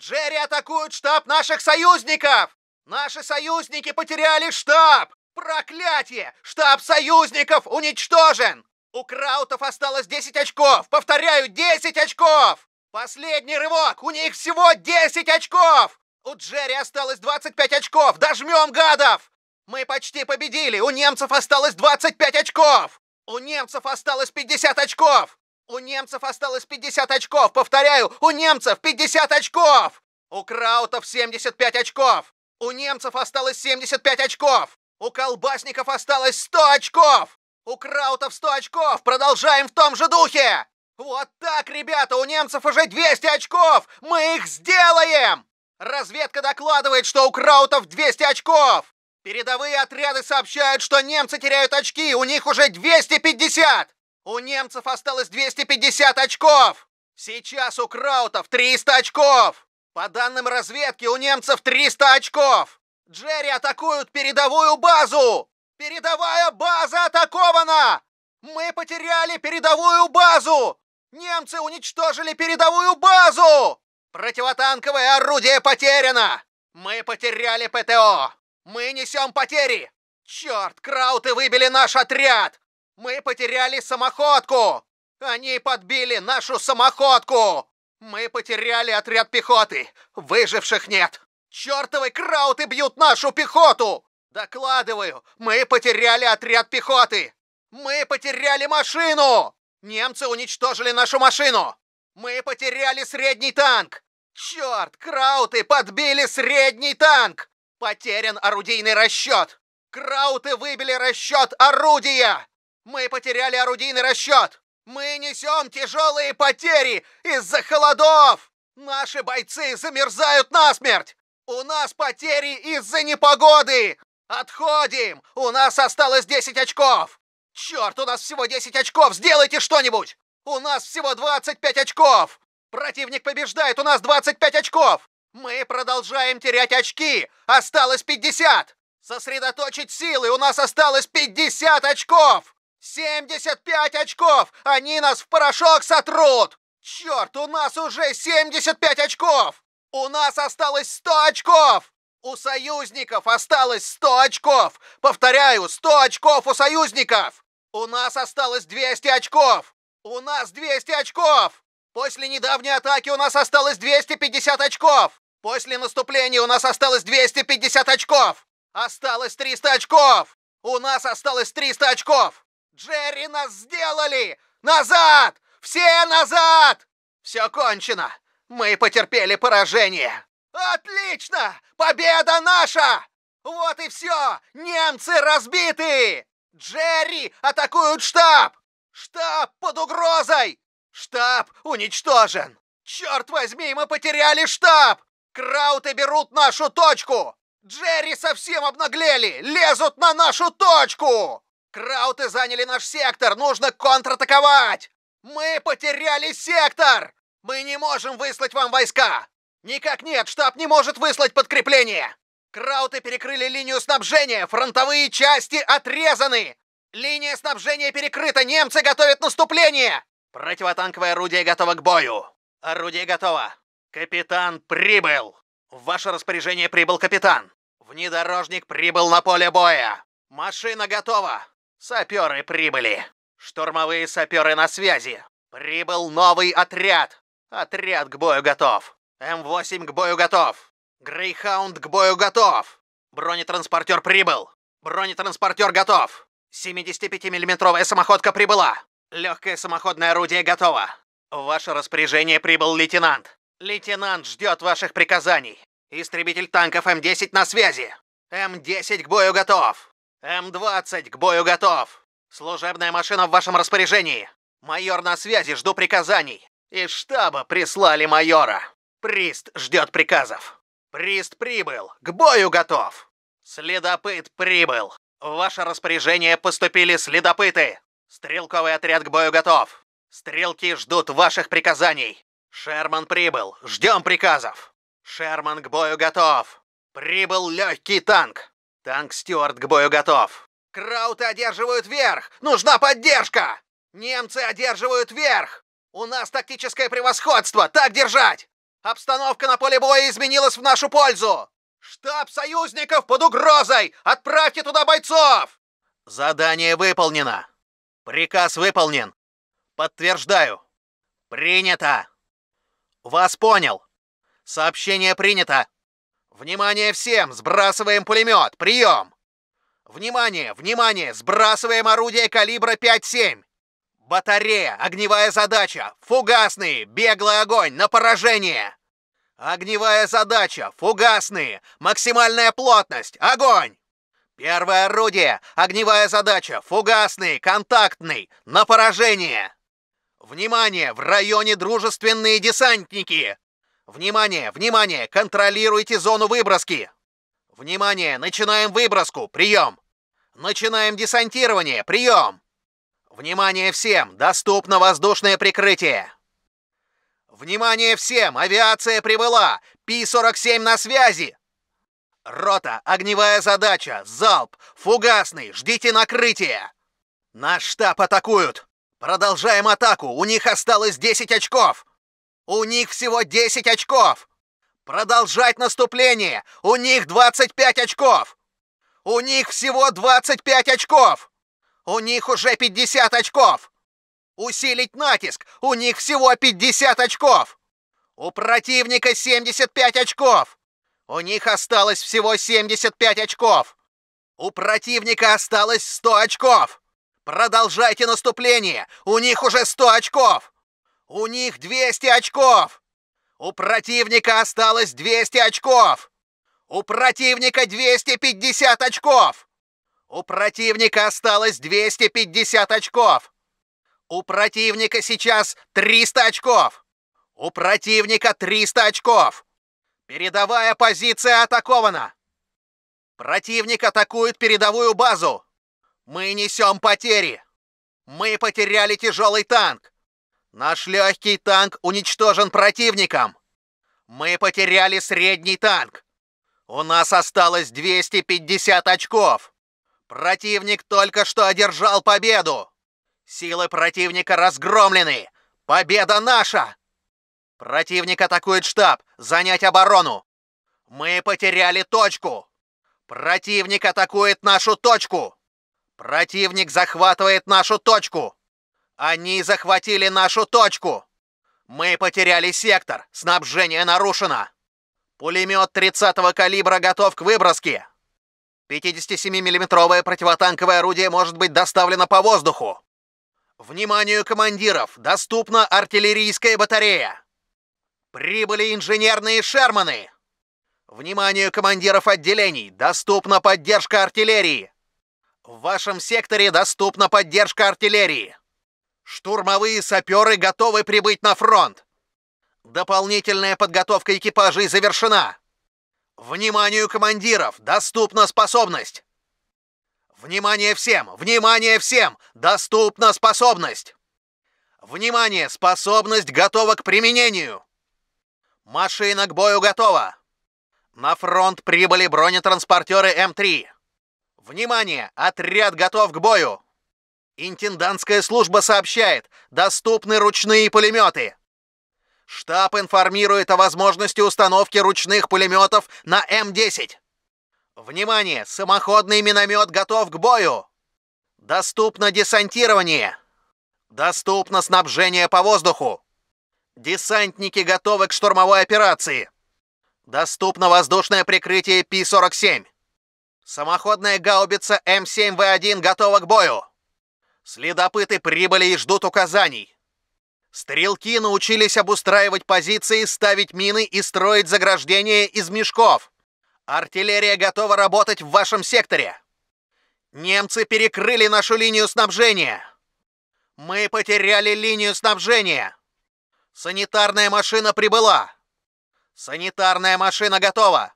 Джерри атакуют штаб наших союзников! Наши союзники потеряли штаб! Проклятие! Штаб союзников уничтожен! У Краутов осталось 10 очков! Повторяю, 10 очков! Последний рывок! У них всего 10 очков! У Джерри осталось 25 очков! Дожмем, гадов! Мы почти победили! У немцев осталось 25 очков! У немцев осталось 50 очков! У немцев осталось 50 очков! Повторяю, у немцев 50 очков! У Краутов 75 очков! У немцев осталось 75 очков! У колбасников осталось 100 очков! У Краутов 100 очков! Продолжаем в том же духе! Вот так, ребята, у немцев уже 200 очков! Мы их сделаем! Разведка докладывает, что у Краутов 200 очков! Передовые отряды сообщают, что немцы теряют очки, у них уже 250! У немцев осталось 250 очков! Сейчас у Краутов 300 очков! По данным разведки, у немцев 300 очков! Джерри атакуют передовую базу! Передовая база атакована! Мы потеряли передовую базу! Немцы уничтожили передовую базу! Противотанковое орудие потеряно! Мы потеряли ПТО! Мы несем потери! Черт, крауты выбили наш отряд! Мы потеряли самоходку! Они подбили нашу самоходку! Мы потеряли отряд пехоты! Выживших нет! Чёртовы крауты бьют нашу пехоту! Докладываю, мы потеряли отряд пехоты! Мы потеряли машину! Немцы уничтожили нашу машину! Мы потеряли средний танк! Черт, крауты подбили средний танк! Потерян орудийный расчет! Крауты выбили расчет орудия! Мы потеряли орудийный расчет! Мы несем тяжелые потери из-за холодов! Наши бойцы замерзают насмерть! У нас потери из-за непогоды! Отходим! У нас осталось 10 очков! Черт, у нас всего 10 очков! Сделайте что-нибудь! У нас всего 25 очков! Противник побеждает, у нас 25 очков! Мы продолжаем терять очки! Осталось 50! Сосредоточить силы, у нас осталось 50 очков! 75 очков! Они нас в порошок сотрут! Черт, у нас уже 75 очков! У нас осталось 100 очков! У союзников осталось 100 очков! Повторяю, 100 очков у союзников! У нас осталось 200 очков! У нас 200 очков! После недавней атаки у нас осталось 250 очков! После наступления у нас осталось 250 очков! Осталось 300 очков! У нас осталось 300 очков! Джерри нас сделали! Назад! Все назад! Все кончено! Мы потерпели поражение! Отлично! Победа наша! Вот и все! Немцы разбиты! Джерри атакуют штаб! Штаб под угрозой! Штаб уничтожен! Черт возьми, мы потеряли штаб! Крауты берут нашу точку! Джерри совсем обнаглели! Лезут на нашу точку! Крауты заняли наш сектор! Нужно контратаковать! Мы потеряли сектор! Мы не можем выслать вам войска! Никак нет, штаб не может выслать подкрепление! Крауты перекрыли линию снабжения, фронтовые части отрезаны! Линия снабжения перекрыта, немцы готовят наступление! Противотанковое орудие готово к бою! Орудие готово! Капитан прибыл! В ваше распоряжение прибыл капитан! Внедорожник прибыл на поле боя! Машина готова! Саперы прибыли! Штурмовые саперы на связи! Прибыл новый отряд! Отряд к бою готов! М8 к бою готов! Грейхаунд к бою готов! Бронетранспортер прибыл! Бронетранспортер готов! 75-миллиметровая самоходка прибыла! Легкое самоходное орудие готово! В ваше распоряжение прибыл лейтенант! Лейтенант ждет ваших приказаний! Истребитель танков М10 на связи! М10 к бою готов! «М-20, к бою готов! Служебная машина в вашем распоряжении! Майор на связи, жду приказаний! Из штаба прислали майора! Прист ждет приказов! Прист прибыл, к бою готов! Следопыт прибыл! В ваше распоряжение поступили следопыты! Стрелковый отряд к бою готов! Стрелки ждут ваших приказаний! Шерман прибыл, ждем приказов! Шерман к бою готов! Прибыл легкий танк! Танк Стюарт к бою готов. Крауты одерживают верх! Нужна поддержка! Немцы одерживают верх! У нас тактическое превосходство! Так держать! Обстановка на поле боя изменилась в нашу пользу! Штаб союзников под угрозой! Отправьте туда бойцов! Задание выполнено. Приказ выполнен. Подтверждаю. Принято. Вас понял. Сообщение принято. «Внимание всем! Сбрасываем пулемет! Прием!» «Внимание! Внимание! Сбрасываем орудие калибра 5,7. «Батарея! Огневая задача! Фугасные! Беглый огонь! На поражение!» «Огневая задача! Фугасные! Максимальная плотность! Огонь!» «Первое орудие! Огневая задача! Фугасный! Контактный! На поражение!» «Внимание! В районе дружественные десантники! Внимание, внимание, контролируйте зону выброски. Внимание, начинаем выброску, прием. Начинаем десантирование, прием. Внимание всем, доступно воздушное прикрытие. Внимание всем, авиация прибыла, Пи-47 на связи. Рота, огневая задача, залп, фугасный, ждите накрытия. Наш штаб атакуют. Продолжаем атаку, у них осталось 10 очков. У них всего 10 очков! Продолжать наступление! У них 25 очков! У них всего 25 очков! У них уже 50 очков! Усилить натиск! У них всего 50 очков! У противника 75 очков! У них осталось всего 75 очков! У противника осталось 100 очков! Продолжайте наступление! У них уже 100 очков! У них 200 очков! У противника осталось 200 очков! У противника 250 очков! У противника осталось 250 очков! У противника сейчас 300 очков! У противника 300 очков! Передовая позиция атакована! Противник атакует передовую базу! Мы несем потери! Мы потеряли тяжелый танк! Наш легкий танк уничтожен противником. Мы потеряли средний танк. У нас осталось 250 очков. Противник только что одержал победу. Силы противника разгромлены. Победа наша! Противник атакует штаб. Занять оборону. Мы потеряли точку. Противник атакует нашу точку. Противник захватывает нашу точку. Они захватили нашу точку! Мы потеряли сектор, снабжение нарушено! Пулемет 30-го калибра готов к выброске! 57-миллиметровое противотанковое орудие может быть доставлено по воздуху! Вниманию командиров! Доступна артиллерийская батарея! Прибыли инженерные «Шерманы»! Вниманию командиров отделений! Доступна поддержка артиллерии! В вашем секторе доступна поддержка артиллерии! Штурмовые саперы готовы прибыть на фронт. Дополнительная подготовка экипажей завершена. Вниманию командиров! Доступна способность! Внимание всем! Внимание всем! Доступна способность! Внимание! Способность готова к применению! Машина к бою готова! На фронт прибыли бронетранспортеры М3. Внимание! Отряд готов к бою! Интендантская служба сообщает, доступны ручные пулеметы. Штаб информирует о возможности установки ручных пулеметов на М-10. Внимание, самоходный миномет готов к бою. Доступно десантирование. Доступно снабжение по воздуху. Десантники готовы к штурмовой операции. Доступно воздушное прикрытие Пи-47. Самоходная гаубица М7В1 готова к бою. Следопыты прибыли и ждут указаний. Стрелки научились обустраивать позиции, ставить мины и строить заграждения из мешков. Артиллерия готова работать в вашем секторе. Немцы перекрыли нашу линию снабжения. Мы потеряли линию снабжения. Санитарная машина прибыла. Санитарная машина готова.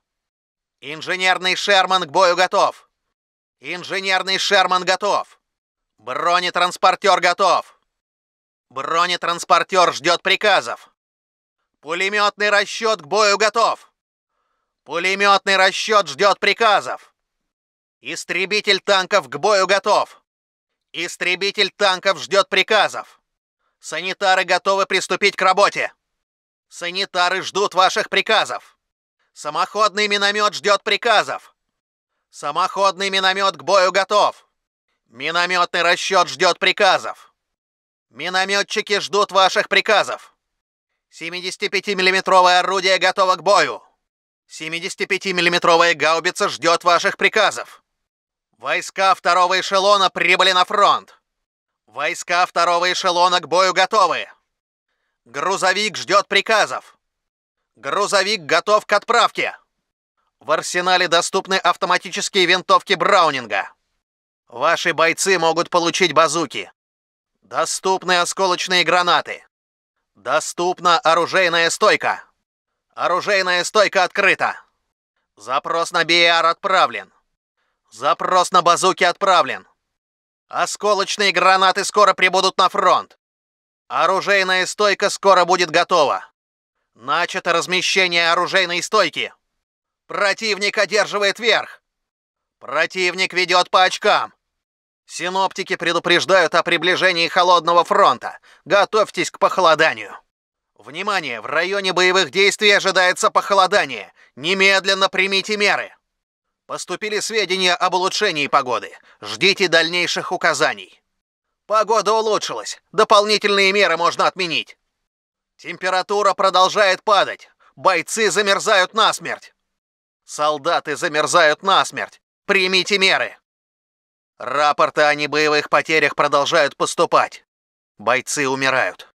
Инженерный Шерман к бою готов. Инженерный Шерман готов. Бронетранспортер готов! Бронетранспортер ждет приказов! Пулеметный расчет к бою готов! Пулеметный расчет ждет приказов! Истребитель танков к бою готов! Истребитель танков ждет приказов! Санитары готовы приступить к работе! Санитары ждут ваших приказов! Самоходный миномет ждет приказов! Самоходный миномет к бою готов! Минометный расчет ждет приказов. Минометчики ждут ваших приказов. 75-миллиметровое орудие готово к бою. 75-миллиметровая гаубица ждет ваших приказов. Войска второго эшелона прибыли на фронт. Войска второго эшелона к бою готовы. Грузовик ждет приказов. Грузовик готов к отправке. В арсенале доступны автоматические винтовки Браунинга. Ваши бойцы могут получить базуки. Доступны осколочные гранаты. Доступна оружейная стойка. Оружейная стойка открыта. Запрос на БИАР отправлен. Запрос на базуки отправлен. Осколочные гранаты скоро прибудут на фронт. Оружейная стойка скоро будет готова. Начато размещение оружейной стойки. Противник одерживает верх. Противник ведет по очкам. Синоптики предупреждают о приближении холодного фронта. Готовьтесь к похолоданию. Внимание, в районе боевых действий ожидается похолодание. Немедленно примите меры. Поступили сведения об улучшении погоды. Ждите дальнейших указаний. Погода улучшилась. Дополнительные меры можно отменить. Температура продолжает падать. Бойцы замерзают насмерть. Солдаты замерзают насмерть. Примите меры!» Рапорты о небоевых потерях продолжают поступать. Бойцы умирают.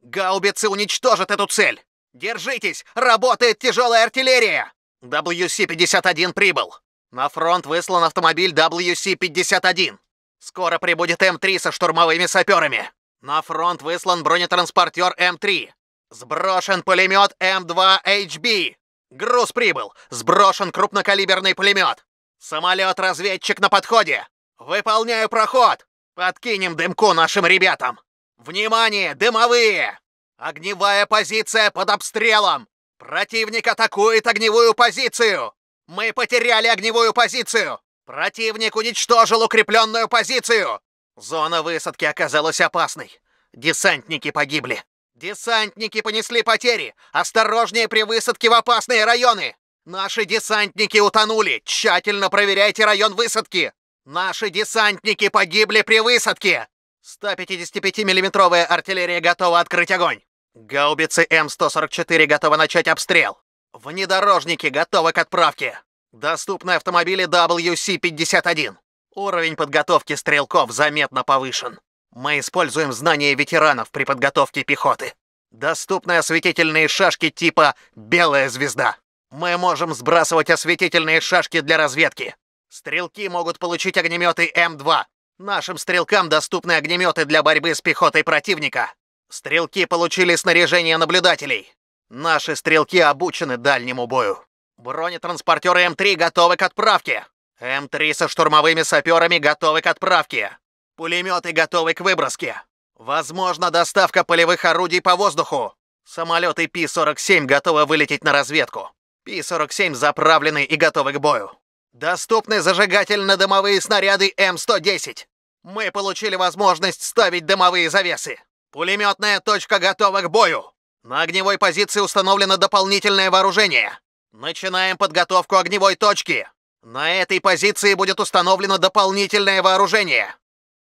«Гаубицы уничтожат эту цель! Держитесь! Работает тяжелая артиллерия!» WC-51 прибыл. На фронт выслан автомобиль WC-51. Скоро прибудет М3 со штурмовыми саперами. На фронт выслан бронетранспортер М3. Сброшен пулемет М2HB. Груз прибыл. Сброшен крупнокалиберный пулемет. «Самолет-разведчик на подходе! Выполняю проход! Подкинем дымку нашим ребятам! Внимание, дымовые! Огневая позиция под обстрелом! Противник атакует огневую позицию! Мы потеряли огневую позицию! Противник уничтожил укрепленную позицию! Зона высадки оказалась опасной. Десантники погибли. Десантники понесли потери. Осторожнее при высадке в опасные районы. Наши десантники утонули! Тщательно проверяйте район высадки! Наши десантники погибли при высадке! 155 миллиметровая артиллерия готова открыть огонь! Гаубицы М-144 готовы начать обстрел! Внедорожники готовы к отправке! Доступны автомобили WC-51. Уровень подготовки стрелков заметно повышен. Мы используем знания ветеранов при подготовке пехоты. Доступны осветительные шашки типа «Белая звезда». Мы можем сбрасывать осветительные шашки для разведки. Стрелки могут получить огнеметы М2. Нашим стрелкам доступны огнеметы для борьбы с пехотой противника. Стрелки получили снаряжение наблюдателей. Наши стрелки обучены дальнему бою. Бронетранспортеры М3 готовы к отправке. М3 со штурмовыми саперами готовы к отправке. Пулеметы готовы к выброске. Возможно, доставка полевых орудий по воздуху. Самолеты Пи-47 готовы вылететь на разведку. Пи-47 заправлены и готовы к бою. Доступны зажигательно-дымовые снаряды М-110. Мы получили возможность ставить дымовые завесы. Пулеметная точка готова к бою. На огневой позиции установлено дополнительное вооружение. Начинаем подготовку огневой точки. На этой позиции будет установлено дополнительное вооружение.